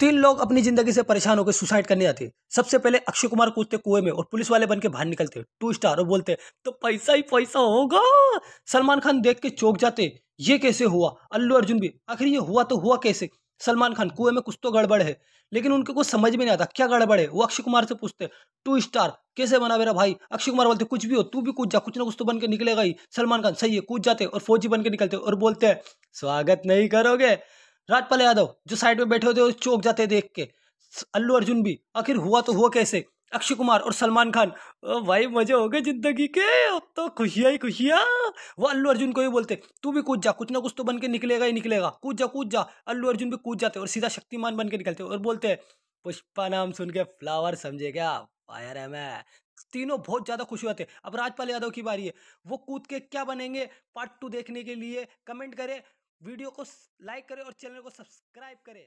तीन लोग अपनी जिंदगी से परेशान होकर सुसाइड करने जाते सबसे पहले अक्षय कुमार कूदते कुएं में और पुलिस वाले बन के बाहर निकलते टू स्टार और बोलते तो पैसा ही पैसा होगा सलमान खान देख के चौक जाते ये कैसे हुआ अल्लू अर्जुन भी आखिर ये हुआ तो हुआ कैसे सलमान खान कुएं में कुछ तो गड़बड़ है लेकिन उनके कुछ समझ में नहीं आता क्या गड़बड़ है वो अक्षय कुमार से पूछते टू स्टार कैसे बना मेरा भाई अक्षय कुमार बोलते कुछ भी हो तू भी कूद जा कुछ ना कुछ तो बन के निकलेगा ही सलमान खान सही है कूद जाते और फौजी बन के निकलते और बोलते हैं स्वागत नहीं करोगे राजपाल यादव जो साइड में बैठे होते हैं चौक जाते देख के अल्लू अर्जुन भी आखिर हुआ तो हुआ कैसे अक्षय कुमार और सलमान खान भाई मजे हो गए जिंदगी के अब तो खुशिया ही खुशिया वो अल्लू अर्जुन को ही बोलते तू भी कूद जा कुछ ना कुछ तो बन के निकलेगा ही निकलेगा कूद जा कूद जा अल्लू अर्जुन भी कूद जाते और सीधा शक्तिमान बन के निकलते और बोलते हैं पुष्पा नाम सुन के फ्लावर समझे क्या फायर है मैं तीनों बहुत ज़्यादा खुश हुए थे अब राजपाल यादव की बारी है वो कूद के क्या बनेंगे पार्ट टू देखने के लिए कमेंट करें वीडियो को लाइक करें और चैनल को सब्सक्राइब करें